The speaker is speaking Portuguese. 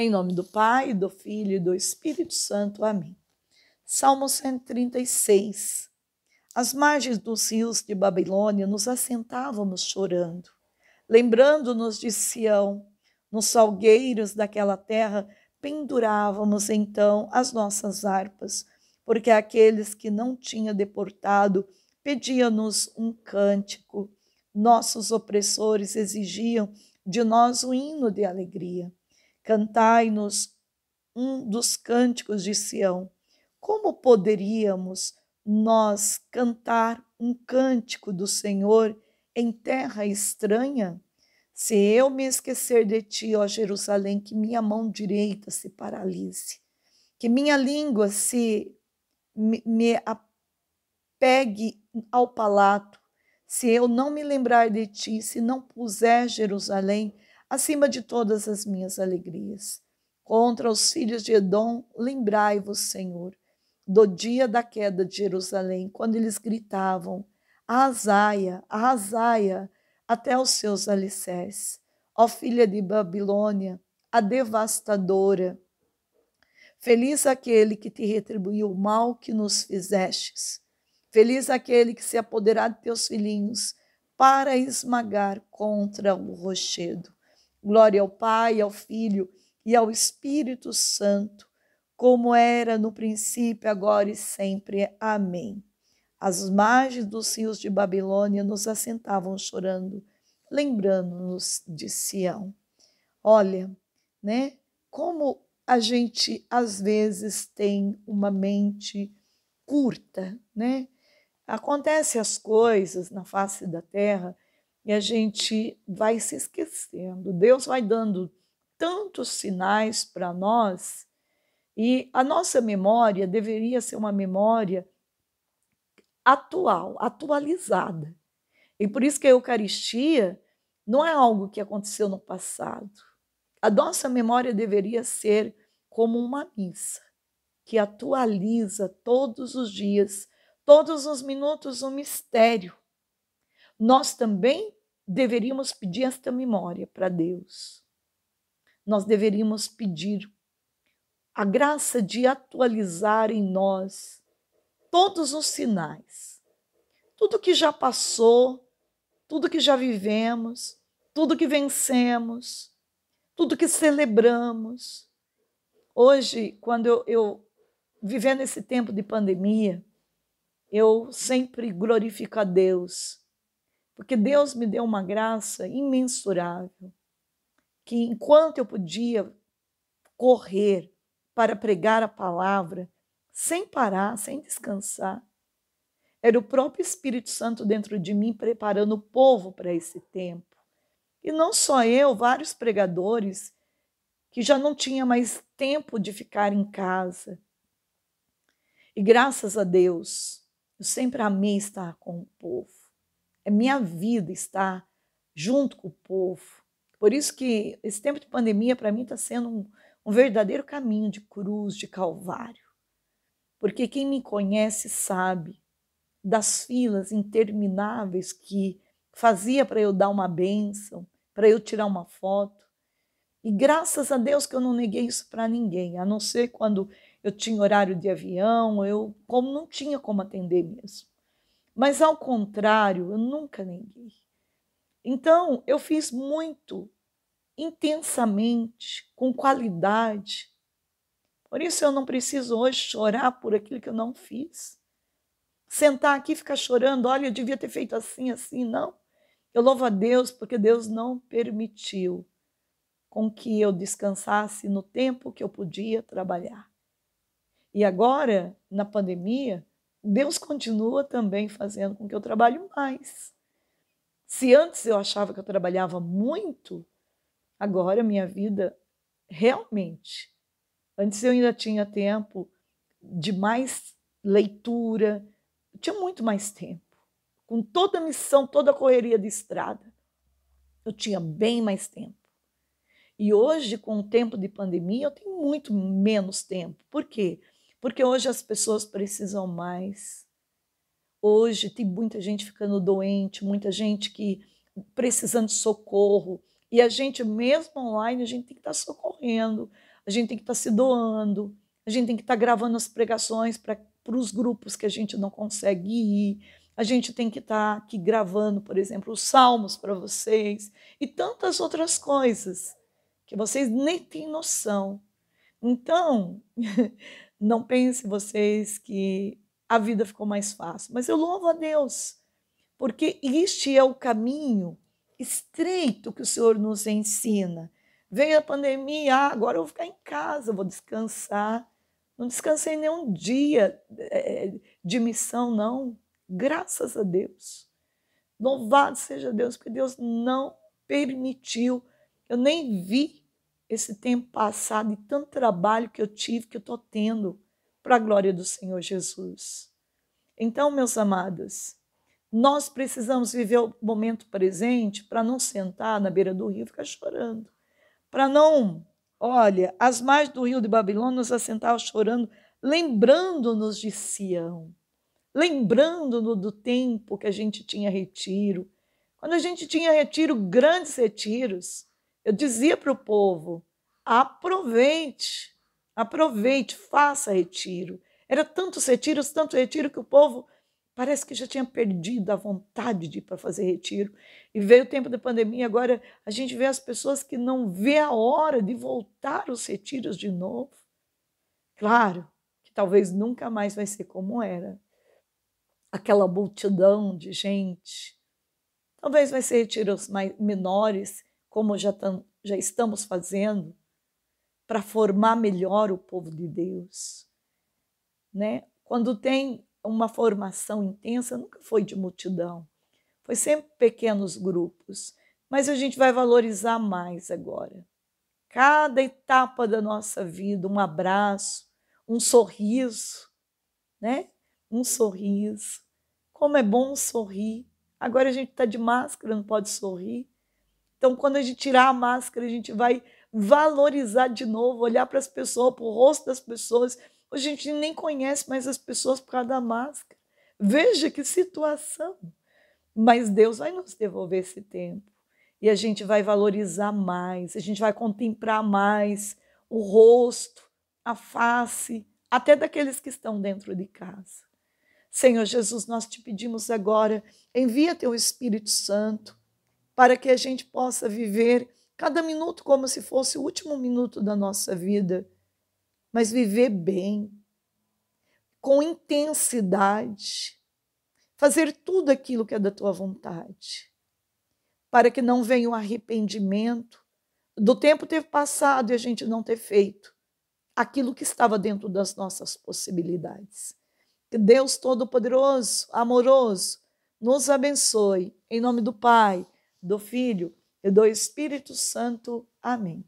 Em nome do Pai, do Filho e do Espírito Santo. Amém. Salmo 136. As margens dos rios de Babilônia nos assentávamos chorando, lembrando-nos de Sião. Nos salgueiros daquela terra pendurávamos então as nossas harpas, porque aqueles que não tinha deportado pediam-nos um cântico. Nossos opressores exigiam de nós um hino de alegria. Cantai-nos um dos cânticos de Sião. Como poderíamos nós cantar um cântico do Senhor em terra estranha? Se eu me esquecer de ti, ó Jerusalém, que minha mão direita se paralise, que minha língua se me, apegue ao palato, se eu não me lembrar de ti, se não puser Jerusalém acima de todas as minhas alegrias. Contra os filhos de Edom, lembrai-vos, Senhor, do dia da queda de Jerusalém, quando eles gritavam: Arrasaia, arrasaia, até os seus alicerces. Ó filha de Babilônia, a devastadora, feliz aquele que te retribuiu o mal que nos fizestes. Feliz aquele que se apoderar de teus filhinhos para esmagar contra o rochedo. Glória ao Pai, ao Filho e ao Espírito Santo, como era no princípio, agora e sempre. Amém. As margens dos rios de Babilônia nos assentavam chorando, lembrando-nos de Sião. Olha, né? Como a gente às vezes tem uma mente curta, né? Acontecem as coisas na face da terra e a gente vai se esquecendo. Deus vai dando tantos sinais para nós e a nossa memória deveria ser uma memória atual, atualizada. E por isso que a Eucaristia não é algo que aconteceu no passado. A nossa memória deveria ser como uma missa que atualiza todos os dias, todos os minutos, o um mistério. Nós também deveríamos pedir esta memória para Deus. Nós deveríamos pedir a graça de atualizar em nós todos os sinais, tudo que já passou, tudo que já vivemos, tudo que vencemos, tudo que celebramos. Hoje, quando eu, eu vivendo esse tempo de pandemia, eu sempre glorifico a Deus porque Deus me deu uma graça imensurável, que enquanto eu podia correr para pregar a palavra, sem parar, sem descansar, era o próprio Espírito Santo dentro de mim preparando o povo para esse tempo. E não só eu, vários pregadores que já não tinha mais tempo de ficar em casa. E graças a Deus, eu sempre amei estar com o povo é minha vida estar junto com o povo. Por isso que esse tempo de pandemia para mim está sendo um, um verdadeiro caminho de cruz, de calvário. Porque quem me conhece sabe das filas intermináveis que fazia para eu dar uma bênção, para eu tirar uma foto. E graças a Deus que eu não neguei isso para ninguém, a não ser quando eu tinha horário de avião, eu como não tinha como atender mesmo. Mas ao contrário, eu nunca neguei. Então, eu fiz muito, intensamente, com qualidade. Por isso eu não preciso hoje chorar por aquilo que eu não fiz. Sentar aqui e ficar chorando, olha, eu devia ter feito assim, assim, não. Eu louvo a Deus porque Deus não permitiu com que eu descansasse no tempo que eu podia trabalhar. E agora, na pandemia, Deus continua também fazendo com que eu trabalhe mais. Se antes eu achava que eu trabalhava muito, agora minha vida realmente. Antes eu ainda tinha tempo de mais leitura, eu tinha muito mais tempo. Com toda a missão, toda a correria de estrada, eu tinha bem mais tempo. E hoje, com o tempo de pandemia, eu tenho muito menos tempo. Por quê? Porque porque hoje as pessoas precisam mais. Hoje tem muita gente ficando doente, muita gente que precisando de socorro. E a gente, mesmo online, a gente tem que estar tá socorrendo, a gente tem que estar tá se doando, a gente tem que estar tá gravando as pregações para os grupos que a gente não consegue ir, a gente tem que estar aqui gravando, por exemplo, os salmos para vocês e tantas outras coisas que vocês nem têm noção. Então, Não pense vocês que a vida ficou mais fácil, mas eu louvo a Deus, porque este é o caminho estreito que o Senhor nos ensina. Veio a pandemia, ah, agora eu vou ficar em casa, vou descansar. Não descansei nenhum dia eh, de missão, não. Graças a Deus. Louvado seja Deus, porque Deus não permitiu. Eu nem vi esse tempo passado e tanto trabalho que eu tive, que eu estou tendo, para a glória do Senhor Jesus. Então, meus amados, nós precisamos viver o momento presente para não sentar na beira do rio e ficar chorando. Para não, olha, as mais do rio de Babilônia nos assentavam chorando, lembrando-nos de Sião, lembrando-nos do tempo que a gente tinha retiro. Quando a gente tinha retiro, grandes retiros, eu dizia para o povo: aproveite, aproveite, faça retiro. Era tantos retiros, tanto retiro que o povo parece que já tinha perdido a vontade de ir para fazer retiro. E veio o tempo da pandemia, agora a gente vê as pessoas que não vê a hora de voltar os retiros de novo. Claro que talvez nunca mais vai ser como era. Aquela multidão de gente. Talvez vai ser retiros mais menores, como já, tam, já estamos fazendo, para formar melhor o povo de Deus. Né? Quando tem uma formação intensa, nunca foi de multidão, foi sempre pequenos grupos. Mas a gente vai valorizar mais agora. Cada etapa da nossa vida, um abraço, um sorriso, né? Um sorriso. Como é bom sorrir. Agora a gente está de máscara, não pode sorrir. Então, quando a gente tirar a máscara, a gente vai valorizar de novo, olhar para as pessoas, para o rosto das pessoas. Hoje a gente nem conhece mais as pessoas por causa da máscara. Veja que situação. Mas Deus vai nos devolver esse tempo. E a gente vai valorizar mais, a gente vai contemplar mais o rosto, a face, até daqueles que estão dentro de casa. Senhor Jesus, nós te pedimos agora, envia teu Espírito Santo para que a gente possa viver cada minuto como se fosse o último minuto da nossa vida, mas viver bem, com intensidade, fazer tudo aquilo que é da tua vontade, para que não venha o arrependimento do tempo ter passado e a gente não ter feito aquilo que estava dentro das nossas possibilidades. Que Deus Todo-Poderoso, amoroso, nos abençoe. Em nome do Pai do Filho e do Espírito Santo. Amém.